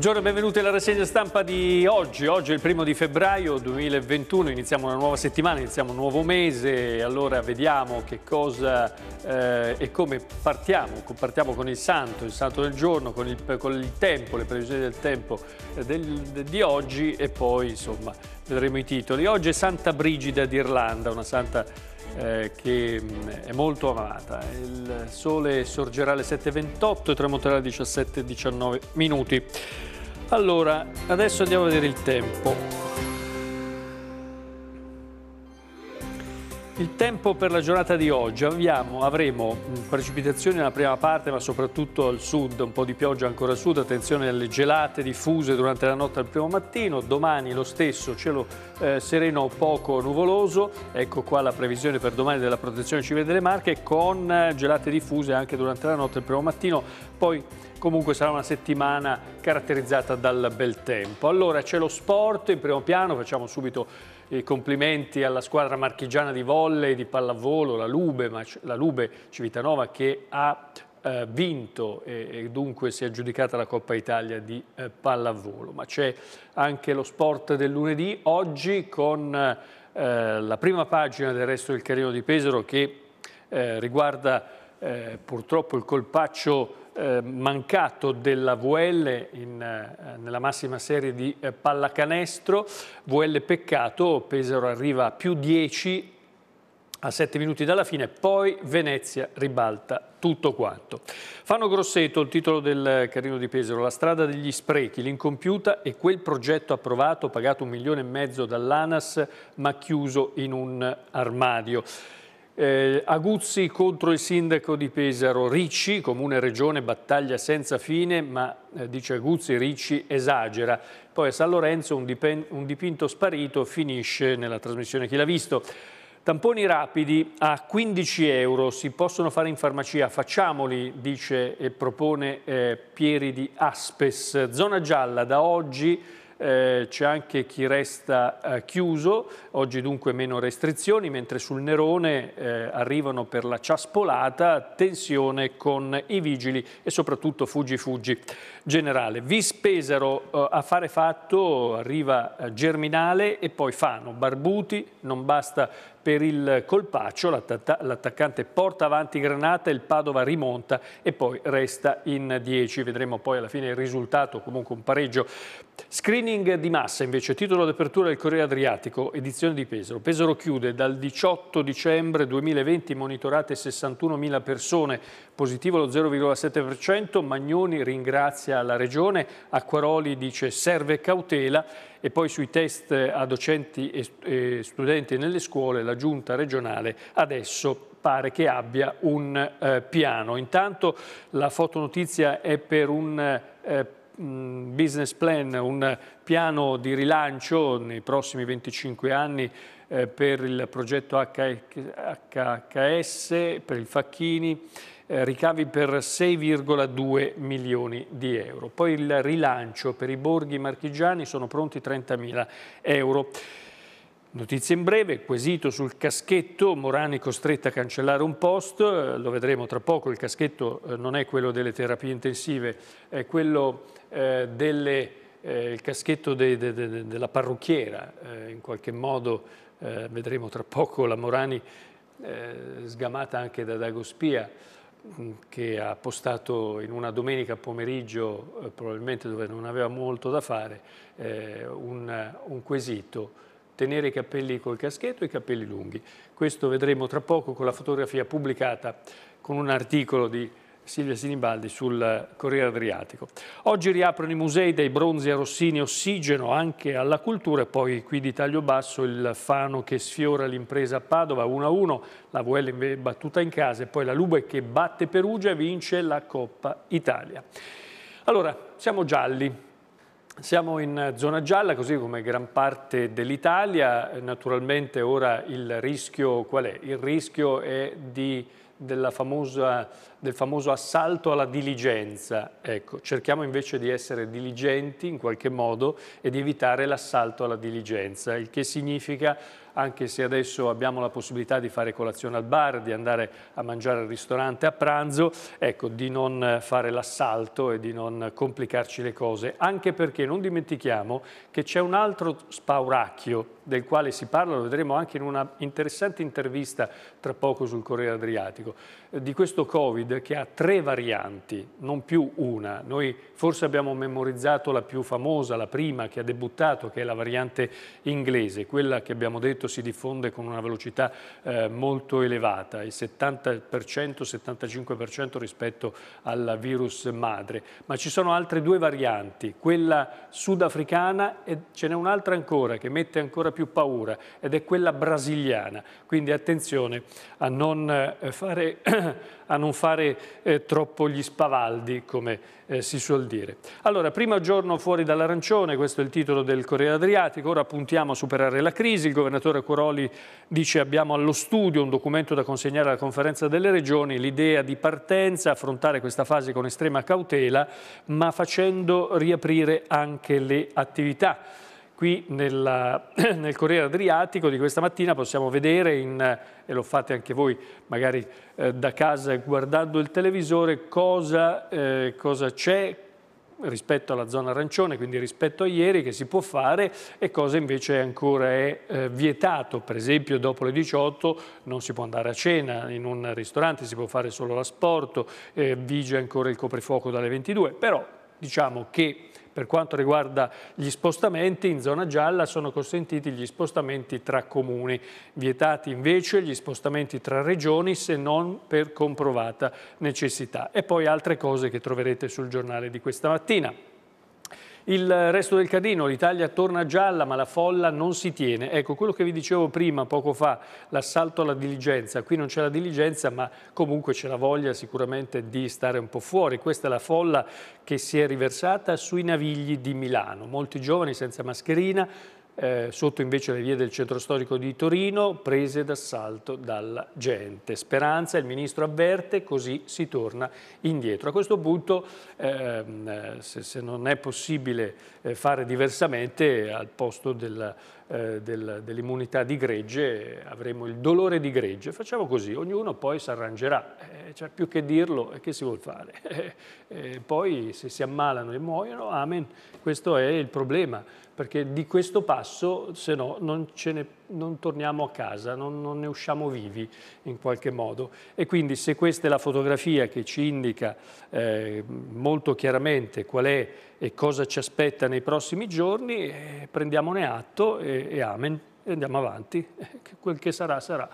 Buongiorno e benvenuti alla rassegna stampa di oggi. Oggi è il primo di febbraio 2021, iniziamo una nuova settimana, iniziamo un nuovo mese. Allora vediamo che cosa eh, e come partiamo. Partiamo con il santo, il santo del giorno, con il, con il tempo, le previsioni del tempo eh, del, di oggi e poi insomma vedremo i titoli. Oggi è Santa Brigida d'Irlanda, una santa eh, che mm, è molto amata. Il sole sorgerà alle 7.28 e tramonterà alle 17.19 minuti. Allora, adesso andiamo a vedere il tempo. Il tempo per la giornata di oggi, Abbiamo, avremo mm, precipitazioni nella prima parte ma soprattutto al sud, un po' di pioggia ancora al sud, attenzione alle gelate diffuse durante la notte al primo mattino, domani lo stesso cielo eh, sereno poco nuvoloso, ecco qua la previsione per domani della protezione civile delle Marche con eh, gelate diffuse anche durante la notte al primo mattino, poi comunque sarà una settimana caratterizzata dal bel tempo. Allora c'è lo sport in primo piano, facciamo subito i complimenti alla squadra marchigiana di volley, di pallavolo, la Lube, la Lube Civitanova che ha eh, vinto e, e, dunque si è aggiudicata la Coppa Italia di eh, pallavolo. Ma c'è anche lo sport del lunedì, oggi con eh, la prima pagina del resto del Carino di Pesaro che eh, riguarda eh, purtroppo il colpaccio eh, mancato della VL in, eh, nella massima serie di eh, pallacanestro, VL peccato, Pesaro arriva a più 10 a 7 minuti dalla fine, poi Venezia ribalta tutto quanto. Fanno Grosseto, il titolo del Carino di Pesaro, la strada degli sprechi, l'incompiuta e quel progetto approvato, pagato un milione e mezzo dall'ANAS, ma chiuso in un armadio. Eh, Aguzzi contro il sindaco di Pesaro, Ricci, comune regione, battaglia senza fine, ma eh, dice Aguzzi, Ricci esagera. Poi a San Lorenzo un, un dipinto sparito finisce nella trasmissione Chi l'ha visto. Tamponi rapidi a 15 euro si possono fare in farmacia, facciamoli, dice e propone eh, Pieri di Aspes. Zona gialla da oggi eh, c'è anche chi resta eh, chiuso, oggi dunque meno restrizioni, mentre sul Nerone eh, arrivano per la ciaspolata, tensione con i vigili e soprattutto fuggi fuggi generale. Vis Pesaro eh, a fare fatto, arriva eh, Germinale e poi Fano, Barbuti, non basta per il colpaccio, l'attaccante porta avanti Granata, il Padova rimonta e poi resta in 10. Vedremo poi alla fine il risultato, comunque un pareggio. Screening di massa invece, titolo d'apertura del Corriere Adriatico, edizione di Pesaro. Pesaro chiude dal 18 dicembre 2020 monitorate 61.000 persone, positivo lo 0,7%, Magnoni ringrazia la Regione, Acquaroli dice serve cautela e poi sui test a docenti e studenti nelle scuole la giunta regionale adesso pare che abbia un eh, piano. Intanto la fotonotizia è per un eh, business plan, un piano di rilancio nei prossimi 25 anni eh, per il progetto HHS, per il Facchini, eh, ricavi per 6,2 milioni di euro. Poi il rilancio per i borghi marchigiani sono pronti 30 mila euro. Notizie in breve, quesito sul caschetto, Morani costretta a cancellare un post, eh, lo vedremo tra poco, il caschetto eh, non è quello delle terapie intensive, è quello eh, delle, eh, il caschetto de, de, de, della parrucchiera, eh, in qualche modo eh, vedremo tra poco la Morani sgamata anche da Dagospia mm, che ha postato in una domenica pomeriggio, probabilmente dove non aveva molto da fare, un, un quesito tenere i capelli col caschetto e i capelli lunghi. Questo vedremo tra poco con la fotografia pubblicata con un articolo di Silvia Sinibaldi sul Corriere Adriatico. Oggi riaprono i musei dai bronzi a Rossini, ossigeno anche alla cultura e poi qui di taglio basso il Fano che sfiora l'impresa a Padova 1-1, la VL battuta in casa e poi la Lube che batte Perugia e vince la Coppa Italia. Allora, siamo gialli, siamo in zona gialla, così come gran parte dell'Italia. Naturalmente ora il rischio qual è? Il rischio è di, famosa, del famoso assalto alla diligenza. Ecco, cerchiamo invece di essere diligenti in qualche modo e di evitare l'assalto alla diligenza, il che significa anche se adesso abbiamo la possibilità di fare colazione al bar, di andare a mangiare al ristorante a pranzo, ecco, di non fare l'assalto e di non complicarci le cose, anche perché non dimentichiamo che c'è un altro spauracchio del quale si parla, lo vedremo anche in una interessante intervista tra poco sul Corriere Adriatico, eh, di questo Covid che ha tre varianti, non più una. Noi forse abbiamo memorizzato la più famosa, la prima che ha debuttato, che è la variante inglese, quella che abbiamo detto si diffonde con una velocità eh, molto elevata, il 70%, 75% rispetto al virus madre. Ma ci sono altre due varianti, quella sudafricana e ce n'è un'altra ancora che mette ancora più più paura ed è quella brasiliana, quindi attenzione a non eh, fare, a non fare eh, troppo gli spavaldi come eh, si suol dire. Allora, primo giorno fuori dall'arancione, questo è il titolo del Corriere Adriatico, ora puntiamo a superare la crisi, il governatore Coroli dice abbiamo allo studio un documento da consegnare alla conferenza delle regioni, l'idea di partenza, affrontare questa fase con estrema cautela, ma facendo riaprire anche le attività qui nella, nel Corriere Adriatico di questa mattina possiamo vedere, in, e lo fate anche voi magari eh, da casa guardando il televisore, cosa eh, c'è rispetto alla zona arancione, quindi rispetto a ieri che si può fare e cosa invece ancora è eh, vietato. Per esempio dopo le 18 non si può andare a cena in un ristorante, si può fare solo l'asporto, eh, vige ancora il coprifuoco dalle 22, però diciamo che per quanto riguarda gli spostamenti, in zona gialla sono consentiti gli spostamenti tra comuni, vietati invece gli spostamenti tra regioni se non per comprovata necessità. E poi altre cose che troverete sul giornale di questa mattina. Il resto del cadino, l'Italia torna gialla ma la folla non si tiene. Ecco, quello che vi dicevo prima, poco fa, l'assalto alla diligenza. Qui non c'è la diligenza ma comunque c'è la voglia sicuramente di stare un po' fuori. Questa è la folla che si è riversata sui navigli di Milano. Molti giovani senza mascherina, eh, sotto invece le vie del centro storico di Torino, prese d'assalto dalla gente. Speranza, il ministro avverte, così si torna indietro. A questo punto, ehm, eh, se, se, non è possibile eh, fare diversamente, al posto del eh, del, dell'immunità di gregge avremo il dolore di gregge. Facciamo così, ognuno poi si arrangerà, eh, cioè, più che dirlo, eh, che si vuol fare? Eh, poi se si ammalano e muoiono, amen, questo è il problema, perché di questo passo se no non ce ne può non torniamo a casa, non, non, ne usciamo vivi in qualche modo. E quindi se questa è la fotografia che ci indica eh, molto chiaramente qual è e cosa ci aspetta nei prossimi giorni, eh, prendiamone atto e, e amen, e andiamo avanti, quel che sarà sarà.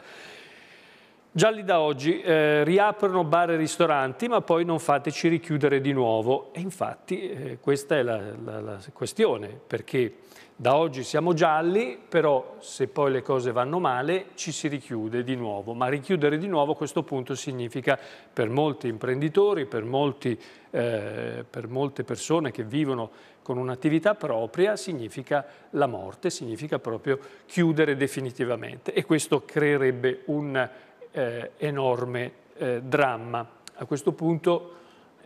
Gialli da oggi eh, riaprono bar e ristoranti, ma poi non fateci richiudere di nuovo. E infatti eh, questa è la, la, la questione, perché da oggi siamo gialli, però se poi le cose vanno male ci si richiude di nuovo, ma richiudere di nuovo a questo punto significa per molti imprenditori, per, molti, eh, per molte persone che vivono con un'attività propria, significa la morte, significa proprio chiudere definitivamente e questo creerebbe un eh, enorme eh, dramma. A questo punto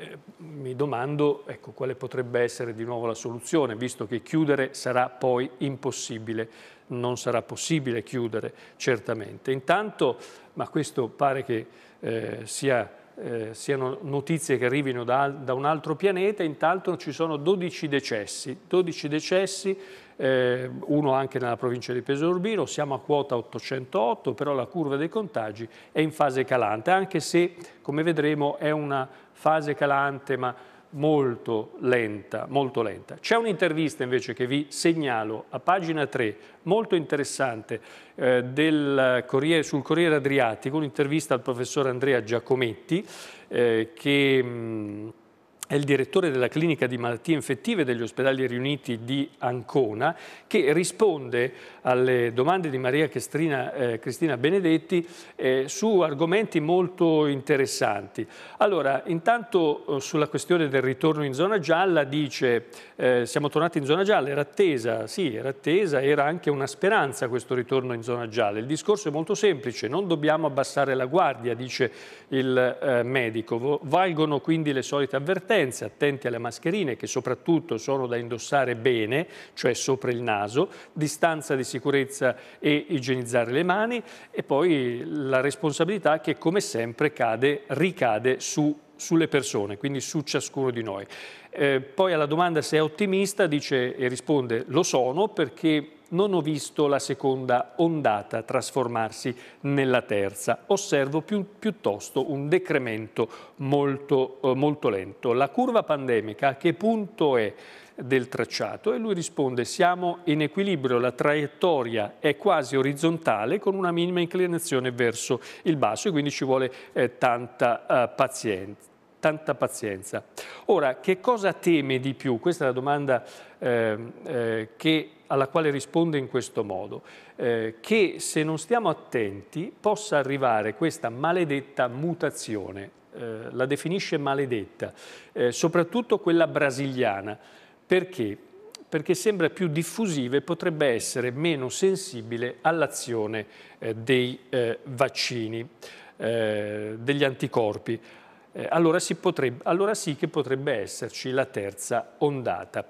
eh, mi domando ecco, quale potrebbe essere di nuovo la soluzione, visto che chiudere sarà poi impossibile, non sarà possibile chiudere certamente. Intanto, ma questo pare che eh, sia eh, siano notizie che arrivino da, da, un altro pianeta, intanto ci sono 12 decessi, 12 decessi eh, uno anche nella provincia di Pesorbino, siamo a quota 808, però la curva dei contagi è in fase calante, anche se, come vedremo, è una fase calante ma molto lenta, molto lenta. C'è un'intervista invece che vi segnalo a pagina 3, molto interessante, eh, del Corriere, sul Corriere Adriatico, un'intervista al professor Andrea Giacometti eh, che... Mh, mm, è il direttore della clinica di malattie infettive degli ospedali riuniti di Ancona, che risponde alle domande di Maria Chestrina, eh, Cristina Benedetti eh, su argomenti molto interessanti. Allora, intanto eh, sulla questione del ritorno in zona gialla dice eh, siamo tornati in zona gialla, era attesa, sì, era attesa, era anche una speranza questo ritorno in zona gialla. Il discorso è molto semplice, non dobbiamo abbassare la guardia, dice il eh, medico, valgono quindi le solite avvertenze prudenza, attenti alle mascherine che soprattutto sono da indossare bene, cioè sopra il naso, distanza di sicurezza e igienizzare le mani e poi la responsabilità che come sempre cade, ricade su sulle persone, quindi su ciascuno di noi. Eh, poi alla domanda se è ottimista dice e risponde lo sono perché non ho visto la seconda ondata trasformarsi nella terza, osservo più, piuttosto un decremento molto, eh, molto lento. La curva pandemica a che punto è? del tracciato e lui risponde siamo in equilibrio, la traiettoria è quasi orizzontale con una minima inclinazione verso il basso e quindi ci vuole eh, tanta, eh, pazienza, tanta, pazienza, Ora, che cosa teme di più? Questa è la domanda ehm, eh, che, alla quale risponde in questo modo, eh, che se non stiamo attenti possa arrivare questa maledetta mutazione eh, la definisce maledetta, eh, soprattutto quella brasiliana, perché? Perché sembra più diffusiva e potrebbe essere meno sensibile all'azione eh, dei eh, vaccini, eh, degli anticorpi. Eh, allora sì, potrebbe, allora, sì che potrebbe esserci la terza ondata.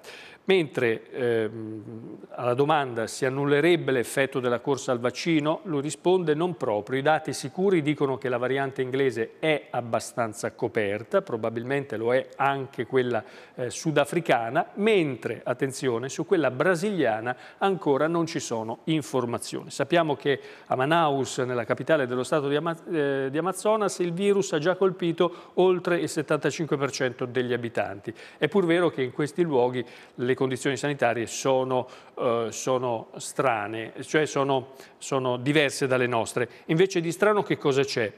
Mentre ehm, alla domanda si annullerebbe l'effetto della corsa al vaccino, lui risponde non proprio. I dati sicuri dicono che la variante inglese è abbastanza coperta, probabilmente lo è anche quella eh, sudafricana, mentre, attenzione, su quella brasiliana ancora non ci sono informazioni. Sappiamo che a Manaus, nella capitale dello stato di, Ama eh, di Amazonas, il virus ha già colpito oltre il 75% degli abitanti. È pur vero che in questi luoghi le condizioni sanitarie sono, eh, sono strane, cioè sono, sono diverse dalle nostre. Invece di strano che cosa c'è?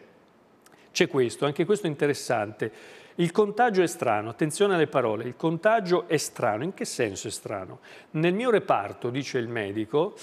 C'è questo, anche questo è interessante. Il contagio è strano, attenzione alle parole, il contagio è strano. In che senso è strano? Nel mio reparto, dice il medico,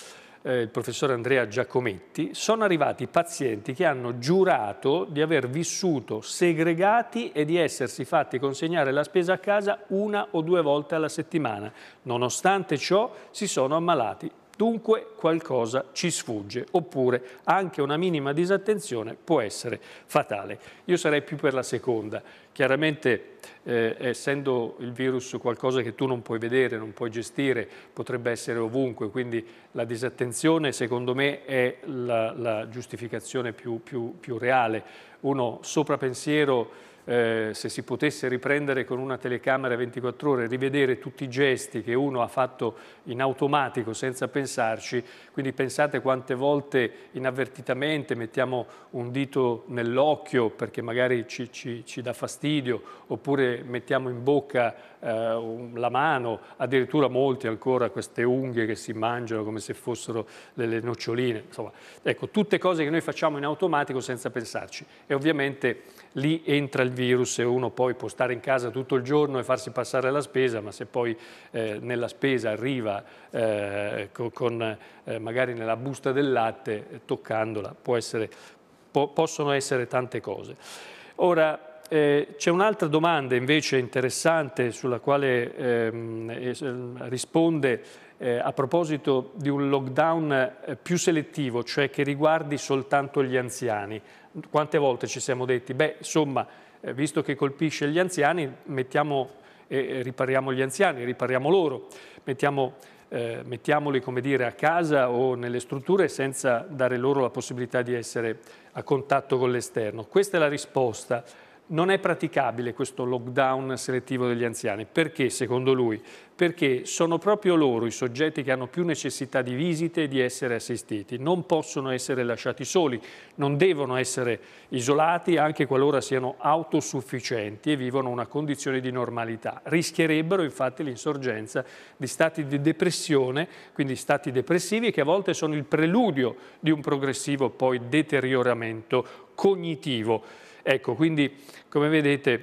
eh, il professor Andrea Giacometti, sono arrivati pazienti che hanno giurato di aver vissuto segregati e di essersi fatti consegnare la spesa a casa una o due volte alla settimana. Nonostante ciò si sono ammalati Dunque qualcosa ci sfugge, oppure anche una minima disattenzione può essere fatale. Io sarei più per la seconda. Chiaramente, eh, essendo il virus qualcosa che tu non puoi vedere, non puoi gestire, potrebbe essere ovunque, quindi la disattenzione secondo me è la, la giustificazione più, più, più reale. Uno soprapensiero eh, se si potesse riprendere con una telecamera 24 ore, rivedere tutti i gesti che uno ha fatto in automatico senza pensarci, quindi pensate quante volte inavvertitamente mettiamo un dito nell'occhio perché magari ci, ci, ci, dà fastidio, oppure mettiamo in bocca eh, la mano, addirittura molti ancora queste unghie che si mangiano come se fossero delle noccioline, insomma, ecco, tutte cose che noi facciamo in automatico senza pensarci e ovviamente lì entra il virus e uno poi può stare in casa tutto il giorno e farsi passare la spesa, ma se poi eh, nella spesa arriva eh, con, eh, magari nella busta del latte, eh, toccandola, essere, po possono essere tante cose. Ora, eh, c'è un'altra domanda invece interessante sulla quale ehm, risponde eh, a proposito di un lockdown eh, più selettivo, cioè che riguardi soltanto gli anziani. Quante volte ci siamo detti, beh, insomma, eh, visto che colpisce gli anziani, mettiamo e eh, ripariamo gli anziani, ripariamo loro, mettiamo, mettiamoli dire, a casa o nelle strutture senza dare loro la possibilità di essere a contatto con l'esterno. Questa è la risposta non è praticabile questo lockdown selettivo degli anziani. Perché, secondo lui? Perché sono proprio loro i soggetti che hanno più necessità di visite e di essere assistiti. Non possono essere lasciati soli, non devono essere isolati anche qualora siano autosufficienti e vivono una condizione di normalità. Rischierebbero infatti l'insorgenza di stati di depressione, quindi stati depressivi che a volte sono il preludio di un progressivo poi deterioramento cognitivo. Ecco, quindi come vedete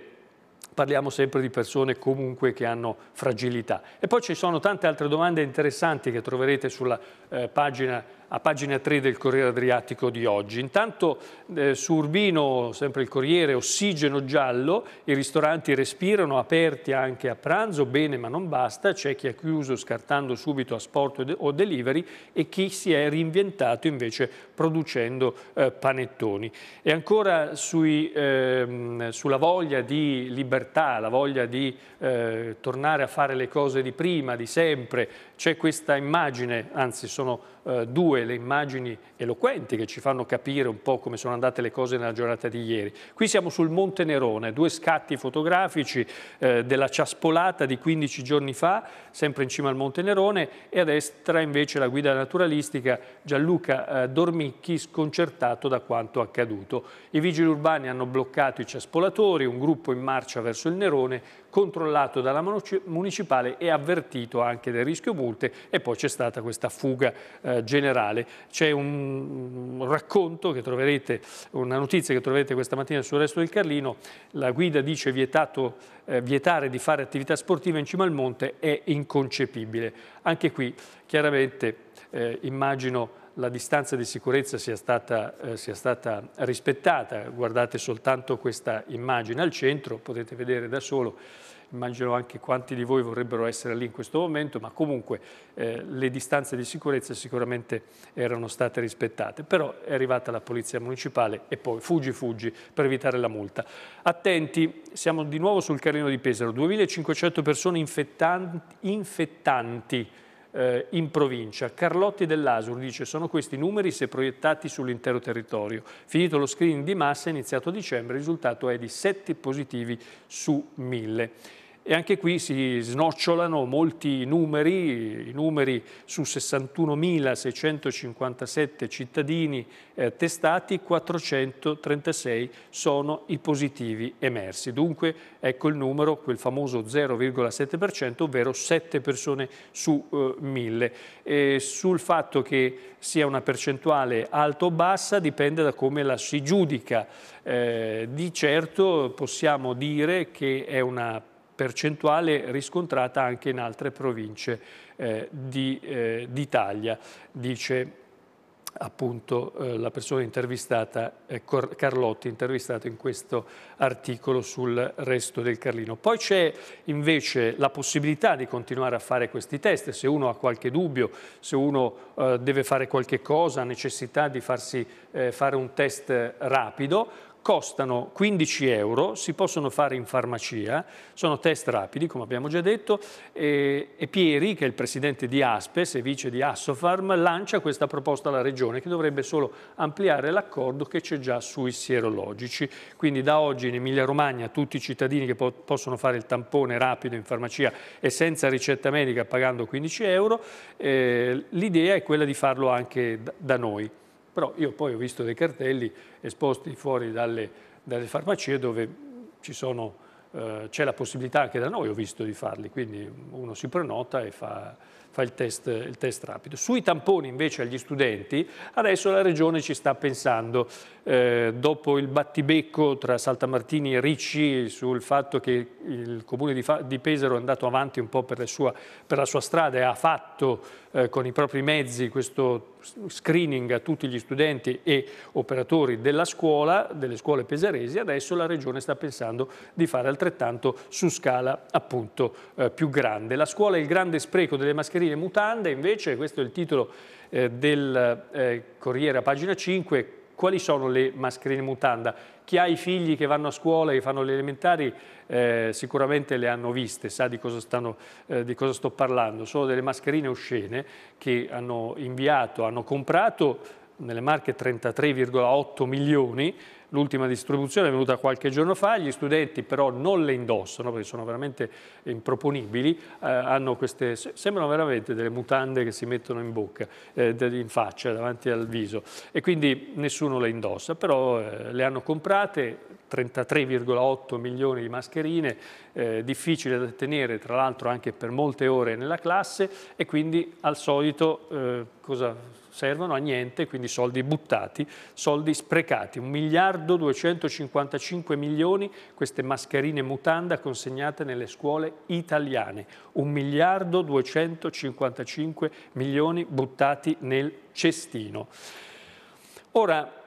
parliamo sempre di persone comunque che hanno fragilità. E poi ci sono tante altre domande interessanti che troverete sulla eh, pagina a pagina 3 del Corriere Adriatico di oggi. Intanto eh, su Urbino, sempre il Corriere, ossigeno giallo, i ristoranti respirano, aperti anche a pranzo, bene ma non basta, c'è chi ha chiuso scartando subito a sport o delivery e chi si è reinventato invece producendo eh, panettoni. E ancora sui, ehm, sulla voglia di libertà, la voglia di eh, tornare a fare le cose di prima, di sempre, c'è questa immagine, anzi sono eh, due, due le immagini eloquenti che ci fanno capire un po' come sono andate le cose nella giornata di ieri. Qui siamo sul Monte Nerone, due scatti fotografici eh, della ciaspolata di 15 giorni fa, sempre in cima al Monte Nerone, e a destra invece la guida naturalistica Gianluca eh, Dormicchi sconcertato da quanto accaduto. I vigili urbani hanno bloccato i ciaspolatori, un gruppo in marcia verso il Nerone, controllato dalla municipale e avvertito anche del rischio multe e poi c'è stata questa fuga eh, generale. C'è un, un racconto che troverete, una notizia che troverete questa mattina sul resto del Carlino, la guida dice vietato, eh, vietare di fare attività sportiva in cima al monte è inconcepibile. Anche qui chiaramente eh, immagino la distanza di sicurezza sia stata, eh, sia stata, rispettata. Guardate soltanto questa immagine al centro, potete vedere da solo, immagino anche quanti di voi vorrebbero essere lì in questo momento, ma comunque eh, le distanze di sicurezza sicuramente erano state rispettate. Però è arrivata la polizia municipale e poi fuggi fuggi per evitare la multa. Attenti, siamo di nuovo sul carino di Pesaro, 2500 persone infettanti, infettanti eh, in provincia. Carlotti dell'Asur dice sono questi numeri se proiettati sull'intero territorio. Finito lo screening di massa iniziato a dicembre, il risultato è di 7 positivi su 1000. E anche qui si snocciolano molti numeri, i numeri su 61.657 cittadini eh, testati, 436 sono i positivi emersi. Dunque ecco il numero, quel famoso 0,7%, ovvero 7 persone su eh, 1000. E sul fatto che sia una percentuale alta o bassa dipende da come la si giudica. Eh, di certo possiamo dire che è una percentuale percentuale riscontrata anche in altre province eh, d'Italia, di, eh, dice appunto eh, la persona intervistata, eh, Carlotti, intervistato in questo articolo sul resto del Carlino. Poi c'è invece la possibilità di continuare a fare questi test, se uno ha qualche dubbio, se uno eh, deve fare qualche cosa, ha necessità di farsi eh, fare un test rapido, costano 15 euro, si possono fare in farmacia, sono test rapidi come abbiamo già detto e, e Pieri che è il presidente di Aspes e vice di Assofarm lancia questa proposta alla regione che dovrebbe solo ampliare l'accordo che c'è già sui sierologici, quindi da oggi in Emilia Romagna tutti i cittadini che po possono fare il tampone rapido in farmacia e senza ricetta medica pagando 15 euro, eh, l'idea è quella di farlo anche da noi. Però io poi ho visto dei cartelli esposti fuori dalle, dalle farmacie dove sono, eh, c'è la possibilità anche da noi, ho visto di farli, quindi uno si prenota e fa fa il test, il test rapido. Sui tamponi invece agli studenti, adesso la Regione ci sta pensando. Eh, dopo il battibecco tra Saltamartini e Ricci sul fatto che il comune di, di Pesaro è andato avanti un po' per, sua, per la sua strada e ha fatto eh, con i propri mezzi questo screening a tutti gli studenti e operatori della scuola, delle scuole pesaresi, adesso la Regione sta pensando di fare altrettanto su scala appunto eh, più grande. La scuola è il grande spreco delle mascherine trasferire mutande, invece questo è il titolo eh, del eh, Corriere a pagina 5, quali sono le mascherine mutanda? Chi ha i figli che vanno a scuola e fanno le elementari eh, sicuramente le hanno viste, sa di cosa, stanno, eh, di cosa, sto parlando, sono delle mascherine oscene che hanno inviato, hanno comprato nelle marche 33,8 milioni L'ultima distribuzione è venuta qualche giorno fa, gli studenti però non le indossano perché sono veramente improponibili, eh, queste, sembrano veramente delle mutande che si mettono in bocca, eh, in faccia, davanti al viso e quindi nessuno le indossa, però eh, le hanno comprate, 33,8 milioni di mascherine, eh, difficile da tenere tra l'altro anche per molte ore nella classe e quindi al solito eh, cosa servono a niente, quindi soldi buttati, soldi sprecati, Un miliardo 255 milioni queste mascherine mutanda consegnate nelle scuole italiane, Un miliardo 255 milioni buttati nel cestino. Ora,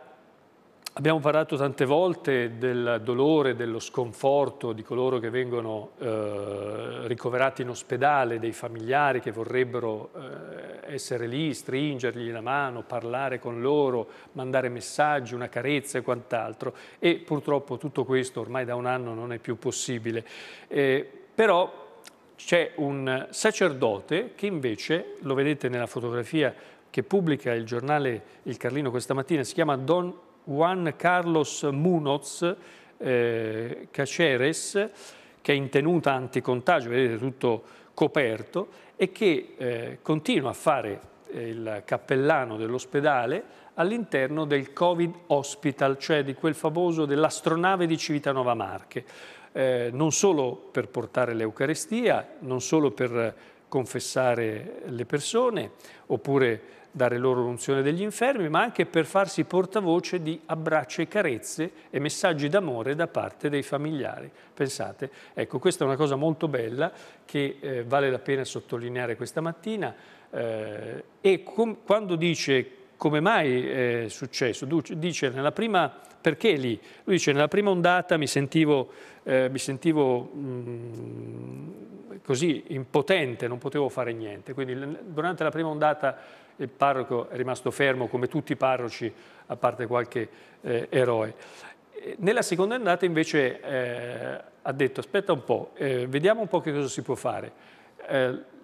Abbiamo parlato tante volte del dolore, dello sconforto di coloro che vengono eh, ricoverati in ospedale, dei familiari che vorrebbero eh, essere lì, stringergli la mano, parlare con loro, mandare messaggi, una carezza e quant'altro. E purtroppo tutto questo ormai da un anno non è più possibile. Eh, però c'è un sacerdote che invece, lo vedete nella fotografia che pubblica il giornale Il Carlino questa mattina, si chiama Don Juan Carlos Munoz eh, Caceres, che è in tenuta anticontagio, vedete tutto coperto, e che eh, continua a fare eh, il cappellano dell'ospedale all'interno del Covid Hospital, cioè di quel famoso dell'astronave di Civitanova Marche, eh, non solo per portare l'Eucarestia, non solo per eh, confessare le persone, oppure dare loro l'unzione degli infermi, ma anche per farsi portavoce di abbracci e carezze e messaggi d'amore da parte dei familiari. Pensate, ecco, questa è una cosa molto bella che eh, vale la pena sottolineare questa mattina eh, e quando dice come mai è successo? Dice nella prima, perché lì? Lui dice nella prima ondata mi sentivo, eh, mi sentivo mh, mm, così impotente, non potevo fare niente, quindi durante la prima ondata il parroco è rimasto fermo come tutti i parroci, a parte qualche eh, eroe. Nella seconda annata invece eh, ha detto aspetta un po', eh, vediamo un po' che cosa si può fare. Eh,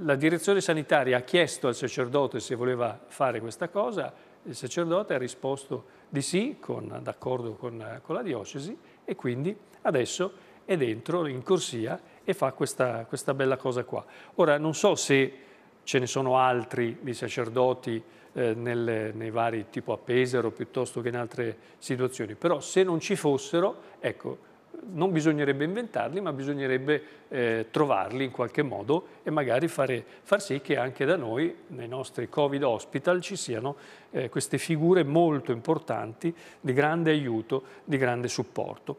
la direzione sanitaria ha chiesto al sacerdote se voleva fare questa cosa, il sacerdote ha risposto di sì, d'accordo con, con la diocesi, e quindi adesso è dentro in corsia e fa questa, questa, bella cosa qua. Ora non so se ce ne sono altri di sacerdoti eh, nelle, nei vari tipo a Pesaro piuttosto che in altre situazioni, però se non ci fossero, ecco, non bisognerebbe inventarli, ma bisognerebbe eh, trovarli in qualche modo e magari fare, far sì che anche da noi, nei nostri Covid hospital, ci siano eh, queste figure molto importanti di grande aiuto, di grande supporto.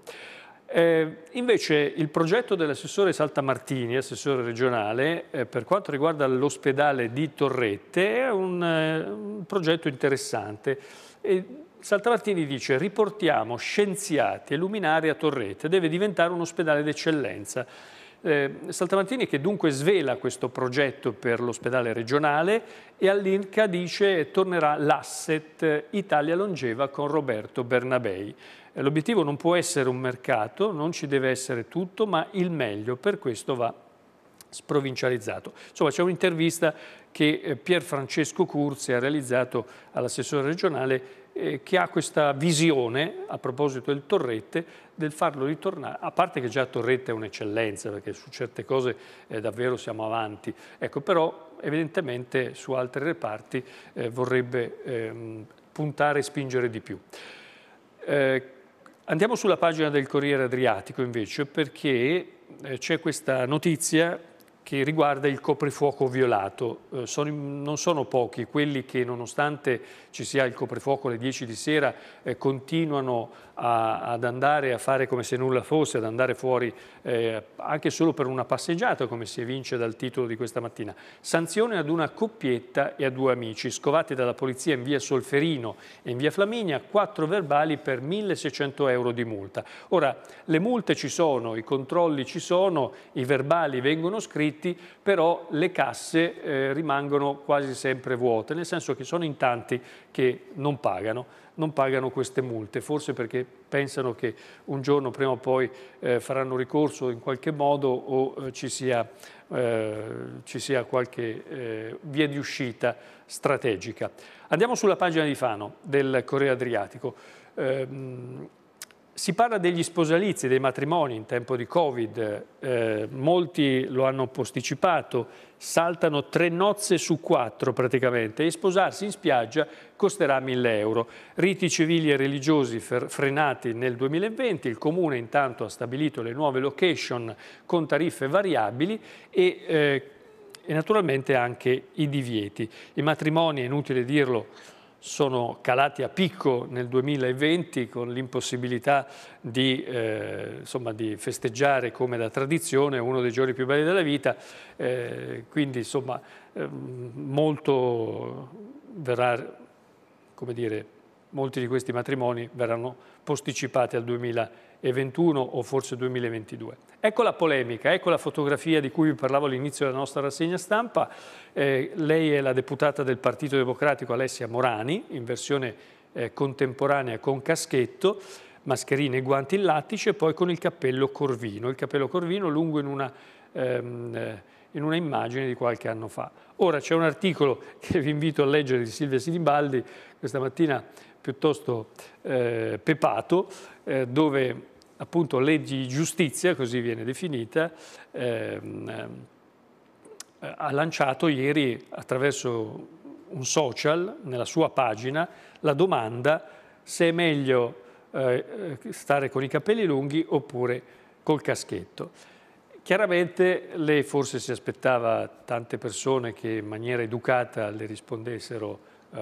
Eh, invece il progetto dell'assessore Saltamartini, assessore regionale, eh, per quanto riguarda l'ospedale di Torrette, è un, eh, un progetto interessante. E Saltamartini dice riportiamo scienziati e luminari a Torrette, deve diventare un ospedale d'eccellenza. Eh, Saltamantini che dunque svela questo progetto per l'ospedale regionale e all'Inca dice tornerà l'asset eh, Italia Longeva con Roberto Bernabei. Eh, l'obiettivo non può essere un mercato, non ci deve essere tutto, ma il meglio, per questo va sprovincializzato. Insomma c'è un'intervista che eh, Pier Francesco Curzi ha realizzato all'assessore regionale eh, che ha questa visione, a proposito del Torrette, del farlo ritornare, a parte che già Torrette è un'eccellenza, perché su certe cose eh, davvero siamo avanti, ecco, però evidentemente su altri reparti eh, vorrebbe ehm, puntare e spingere di più. Eh, andiamo sulla pagina del Corriere Adriatico invece, perché eh, c'è questa notizia che riguarda il coprifuoco violato. Eh, sono, non sono pochi quelli che nonostante ci sia il coprifuoco alle 10 di sera eh, continuano a, ad andare a fare come se nulla fosse, ad andare fuori eh, anche solo per una passeggiata, come si evince dal titolo di questa mattina. Sanzione ad una coppietta e a due amici, scovati dalla polizia in via Solferino e in via Flaminia, quattro verbali per 1600 euro di multa. Ora, le multe ci sono, i controlli ci sono, i verbali vengono scritti, però le casse eh, rimangono quasi sempre vuote, nel senso che sono in tanti che non pagano non pagano queste multe, forse perché pensano che un giorno prima o poi eh, faranno ricorso in qualche modo o eh, ci, sia, eh, ci, sia, qualche eh, via di uscita strategica. Andiamo sulla pagina di Fano del Correo Adriatico. Ehm, si parla degli sposalizi, dei matrimoni in tempo di Covid, eh, molti lo hanno posticipato, saltano tre nozze su quattro praticamente e sposarsi in spiaggia costerà 1000 euro. Riti civili e religiosi frenati nel 2020, il Comune intanto ha stabilito le nuove location con tariffe variabili e, eh, e naturalmente anche i divieti. I matrimoni, è inutile dirlo, sono calati a picco nel 2020 con l'impossibilità di, eh, di, festeggiare come da tradizione uno dei giorni più belli della vita, eh, quindi insomma eh, molto verrà, come dire, molti di questi matrimoni verranno posticipati al 2020. 2021 o forse 2022. Ecco la polemica, ecco la fotografia di cui vi parlavo all'inizio della nostra rassegna stampa. Eh, lei è la deputata del Partito Democratico Alessia Morani, in versione eh, contemporanea con caschetto, mascherine e guanti in lattice, e poi con il cappello corvino. Il cappello corvino lungo in una... Ehm, eh, in una immagine di qualche anno fa. Ora c'è un articolo che vi invito a leggere di Silvia Sinibaldi, questa mattina piuttosto eh, pepato, eh, dove appunto leggi giustizia, così viene definita, ehm, eh, ha lanciato ieri attraverso un social, nella sua pagina, la domanda se è meglio eh, stare con i capelli lunghi oppure col caschetto. Chiaramente lei forse si aspettava tante persone che in maniera educata le rispondessero eh,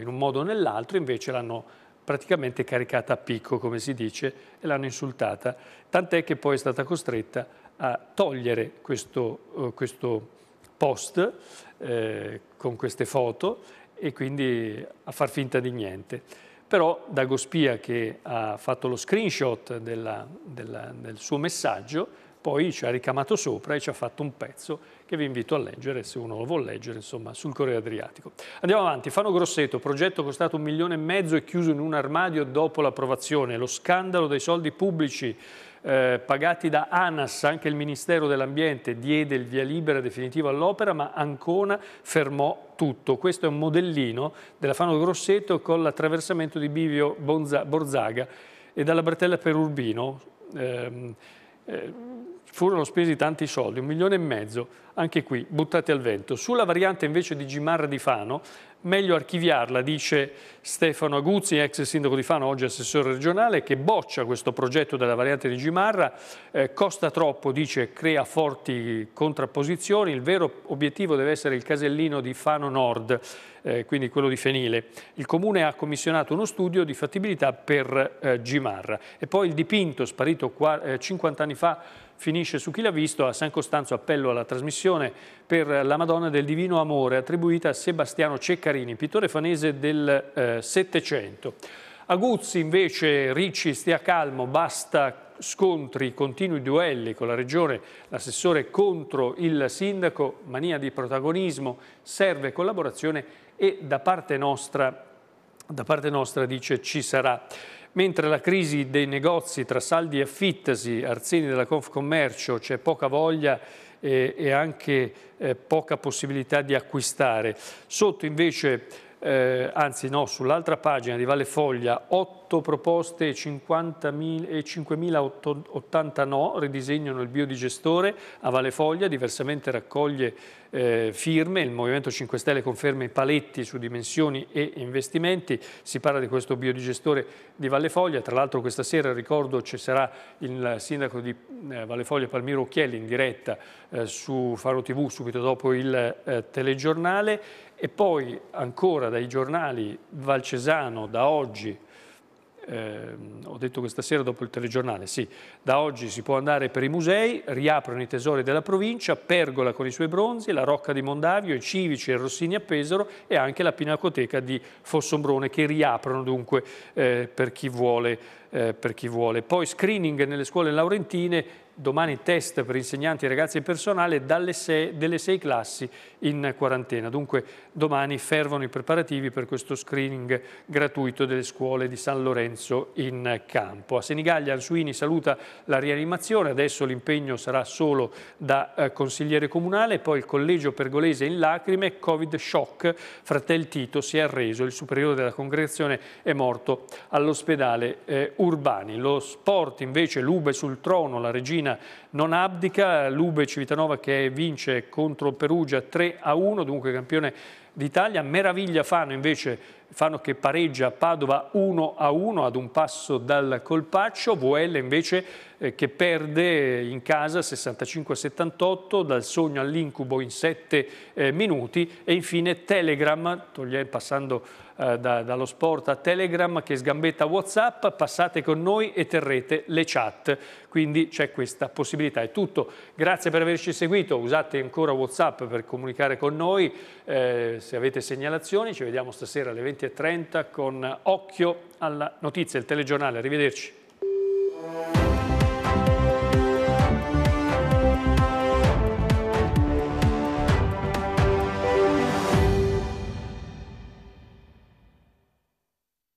in un modo o nell'altro, invece l'hanno praticamente caricata a picco, come si dice, e l'hanno insultata, tant'è che poi è stata costretta a togliere questo, eh, questo post eh, con queste foto e quindi a far finta di niente. Però Spia, che ha fatto lo screenshot della, della, del suo messaggio, poi ci ha ricamato sopra e ci ha fatto un pezzo che vi invito a leggere, se uno lo vuole leggere, insomma, sul Corriere Adriatico. Andiamo avanti, Fano Grosseto, progetto costato un milione e mezzo e chiuso in un armadio dopo l'approvazione, lo scandalo dei soldi pubblici eh, pagati da ANAS, anche il Ministero dell'Ambiente diede il via libera definitivo all'opera, ma Ancona fermò tutto. Questo è un modellino della Fano Grosseto con l'attraversamento di Bivio Bonza, Borzaga e dalla Bretella per Urbino. Ehm, eh, eh, furono spesi tanti soldi, un milione e mezzo, anche qui, buttati al vento. Sulla variante invece di Gimarra di Fano, meglio archiviarla, dice Stefano Aguzzi, ex sindaco di Fano, oggi assessore regionale, che boccia questo progetto della variante di Gimarra, eh, costa troppo, dice, crea forti contrapposizioni, il vero obiettivo deve essere il casellino di Fano Nord, eh, quindi quello di Fenile. Il Comune ha commissionato uno studio di fattibilità per eh, Gimarra e poi il dipinto, sparito qua, 50 eh, anni fa, finisce su chi l'ha visto a San Costanzo appello alla trasmissione per la Madonna del Divino Amore attribuita a Sebastiano Ceccarini, pittore fanese del eh, Settecento. Eh, Aguzzi invece, Ricci stia calmo, basta scontri, continui duelli con la regione, l'assessore contro il sindaco, mania di protagonismo, serve collaborazione e da parte nostra, da parte nostra dice ci sarà. Mentre la crisi dei negozi tra saldi e affittasi, arzini della Confcommercio, c'è poca voglia e, eh, e anche eh, poca possibilità di acquistare. Sotto invece eh, anzi no, sull'altra pagina di Valle Foglia 8 proposte e 5.080 no, ridisegnano il biodigestore a Valle Foglia, diversamente raccoglie eh, firme, il Movimento 5 Stelle conferma i paletti su dimensioni e investimenti, si parla di questo biodigestore di Valle Foglia, tra l'altro questa sera ricordo ci sarà il sindaco di eh, Valle Foglia Palmiro Occhielli in diretta eh, su Faro TV subito dopo il eh, telegiornale e poi ancora dai giornali Valcesano da oggi eh, ho detto questa sera dopo il telegiornale, sì, da oggi si può andare per i musei, riaprono i tesori della provincia, Pergola con i suoi bronzi, la Rocca di Mondavio, i Civici e Rossini a Pesaro e anche la Pinacoteca di Fossombrone che riaprono dunque eh, per chi vuole eh, per chi vuole. Poi screening nelle scuole laurentine, domani test per insegnanti, ragazzi e personale dalle sei, delle sei classi in quarantena. Dunque domani fervono i preparativi per questo screening gratuito delle scuole di San Lorenzo in campo. A Senigallia Ansuini saluta la rianimazione, adesso l'impegno sarà solo da eh, consigliere comunale, poi il collegio pergolese in lacrime, covid shock, fratel Tito si è arreso, il superiore della congregazione è morto all'ospedale eh, urbani. Lo sport invece, Lube sul trono, la regina non abdica, Lube Civitanova che vince contro Perugia 3 a 1, dunque campione d'Italia. Meraviglia Fano invece, fanno che pareggia Padova 1 a 1 ad un passo dal colpaccio, VL invece eh, che perde in casa 65 a 78 dal sogno all'incubo in 7 eh, minuti e infine Telegram, passando eh, da, dallo sport a Telegram che sgambetta Whatsapp, passate con noi e terrete le chat, quindi c'è questa possibilità. È tutto, grazie per averci seguito, usate ancora Whatsapp per comunicare con noi, eh, se avete segnalazioni ci vediamo stasera alle 20.30 con Occhio alla notizia, il telegiornale, arrivederci.